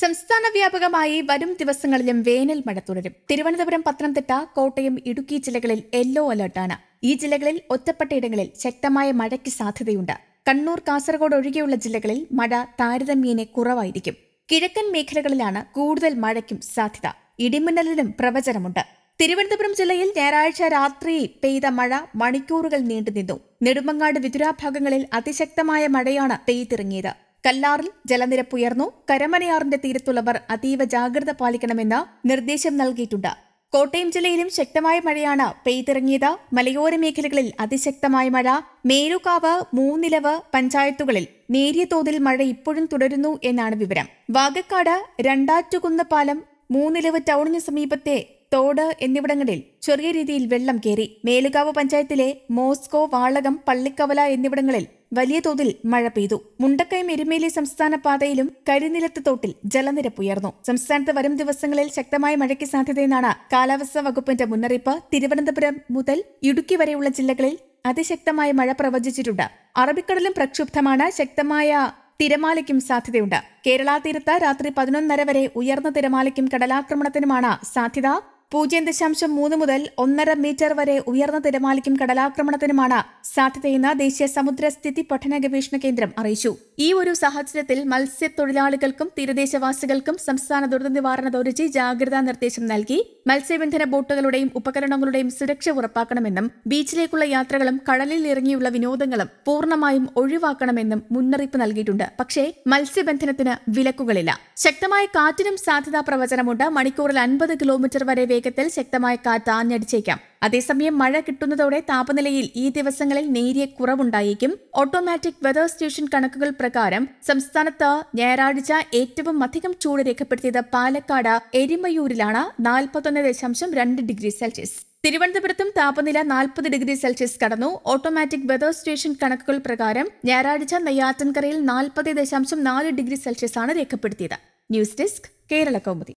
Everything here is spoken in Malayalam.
സംസ്ഥാന വ്യാപകമായി വരും ദിവസങ്ങളിലും വേനൽ മഴ തുടരും തിരുവനന്തപുരം പത്തനംതിട്ട കോട്ടയം ഇടുക്കി ജില്ലകളിൽ യെല്ലോ അലർട്ടാണ് ഈ ജില്ലകളിൽ ഒറ്റപ്പെട്ടയിടങ്ങളിൽ ശക്തമായ മഴയ്ക്ക് സാധ്യതയുണ്ട് കണ്ണൂർ കാസർഗോഡ് ഒഴികെയുള്ള ജില്ലകളിൽ മഴ താരതമ്യേന കുറവായിരിക്കും കിഴക്കൻ മേഖലകളിലാണ് കൂടുതൽ മഴയ്ക്കും സാധ്യത ഇടിമിന്നലിനും പ്രവചനമുണ്ട് തിരുവനന്തപുരം ജില്ലയിൽ ഞായറാഴ്ച രാത്രി പെയ്ത മഴ മണിക്കൂറുകൾ നീണ്ടുനിന്നു നെടുമങ്ങാട് വിതുരാഭാഗങ്ങളിൽ അതിശക്തമായ മഴയാണ് പെയ്തിറങ്ങിയത് കല്ലാറിൽ ജലനിരപ്പുയർന്നു കരമനയാറിന്റെ തീരത്തുള്ളവർ അതീവ ജാഗ്രത പാലിക്കണമെന്ന് നിർദ്ദേശം നൽകിയിട്ടുണ്ട് കോട്ടയം ജില്ലയിലും ശക്തമായ മഴയാണ് പെയ്തിറങ്ങിയത് മലയോര മേഖലകളിൽ അതിശക്തമായ മഴ മേലുകാവ് മൂന്നിലവ് പഞ്ചായത്തുകളിൽ നേരിയ തോതിൽ മഴ ഇപ്പോഴും തുടരുന്നു എന്നാണ് വിവരം വാഗക്കാട് രണ്ടാറ്റുകുന്ന് പാലം മൂന്നിലവ് ടൗണിന് സമീപത്തെ തോട് എന്നിവിടങ്ങളിൽ ചെറിയ രീതിയിൽ വെള്ളം കയറി മേലുകാവ് പഞ്ചായത്തിലെ മോസ്കോ വാളകം പള്ളിക്കവല എന്നിവിടങ്ങളിൽ വലിയ തോതിൽ മഴ പെയ്തു മുണ്ടക്കയം എരുമേലി സംസ്ഥാന പാതയിലും കരിനിലത്ത് തോട്ടിൽ ജലനിരപ്പ് ഉയർന്നു സംസ്ഥാനത്ത് വരും ദിവസങ്ങളിൽ ശക്തമായ മഴയ്ക്ക് സാധ്യതയെന്നാണ് കാലാവസ്ഥാ വകുപ്പിന്റെ മുന്നറിയിപ്പ് തിരുവനന്തപുരം മുതൽ ഇടുക്കി വരെയുള്ള ജില്ലകളിൽ അതിശക്തമായ മഴ പ്രവചിച്ചിട്ടുണ്ട് അറബിക്കടലും പ്രക്ഷുബ്ധമാണ് ശക്തമായ തിരമാലയ്ക്കും സാധ്യതയുണ്ട് കേരള തീരത്ത് രാത്രി പതിനൊന്നര വരെ ഉയർന്ന തിരമാലയ്ക്കും കടലാക്രമണത്തിനുമാണ് സാധ്യത പൂജ്യം ദശാംശം മൂന്ന് മുതൽ ഒന്നര മീറ്റർ വരെ ഉയർന്ന തിരമാലയ്ക്കും കടലാക്രമണത്തിനുമാണ് സാധ്യതയെന്ന് ദേശീയ സമുദ്ര സ്ഥിതി പഠന ഗവേഷണ കേന്ദ്രം അറിയിച്ചു ഈ ഒരു സാഹചര്യത്തിൽ മത്സ്യത്തൊഴിലാളികൾക്കും തീരദേശവാസികൾക്കും സംസ്ഥാന ദുരന്ത നിവാരണ അതോറിറ്റി ജാഗ്രതാ നിർദ്ദേശം നൽകി മത്സ്യബന്ധന ബോട്ടുകളുടെയും ഉപകരണങ്ങളുടെയും സുരക്ഷ ഉറപ്പാക്കണമെന്നും ബീച്ചിലേക്കുള്ള യാത്രകളും കടലിൽ ഇറങ്ങിയുള്ള വിനോദങ്ങളും പൂർണ്ണമായും ഒഴിവാക്കണമെന്നും മുന്നറിയിപ്പ് നൽകിയിട്ടുണ്ട് പക്ഷേ മത്സ്യബന്ധനത്തിന് വിലക്കുകളില്ല ശക്തമായ കാറ്റിനും സാധ്യതാ പ്രവചനമുണ്ട് മണിക്കൂറിൽ അൻപത് കിലോമീറ്റർ വരെ വേഗത്തിൽ ശക്തമായ കാറ്റ് ആഞ്ഞടിച്ചേക്കാം അതേസമയം മഴ കിട്ടുന്നതോടെ താപനിലയിൽ ഈ ദിവസങ്ങളിൽ നേരിയ കുറവുണ്ടായേക്കും ഓട്ടോമാറ്റിക് വെതർ സ്റ്റേഷൻ കണക്കുകൾ പ്രകാരം സംസ്ഥാനത്ത് ഞായറാഴ്ച ഏറ്റവും അധികം ചൂട് രേഖപ്പെടുത്തിയത് പാലക്കാട് എരിമയൂരിലാണ് നാൽപ്പത്തൊന്ന് ദശാംശം രണ്ട് ഡിഗ്രി സെൽഷ്യസ് തിരുവനന്തപുരത്തും താപനില നാൽപ്പത് ഡിഗ്രി സെൽഷ്യസ് കടന്നു ഓട്ടോമാറ്റിക് വെതർ സ്റ്റേഷൻ കണക്കുകൾ പ്രകാരം ഞായറാഴ്ച നെയ്യാറ്റൻകരയിൽ നാൽപ്പത് ദശാംശം നാല് ഡിഗ്രി സെൽഷ്യസ് ആണ് രേഖപ്പെടുത്തിയത് ന്യൂസ് ഡെസ്ക് കേരള കൗമുദി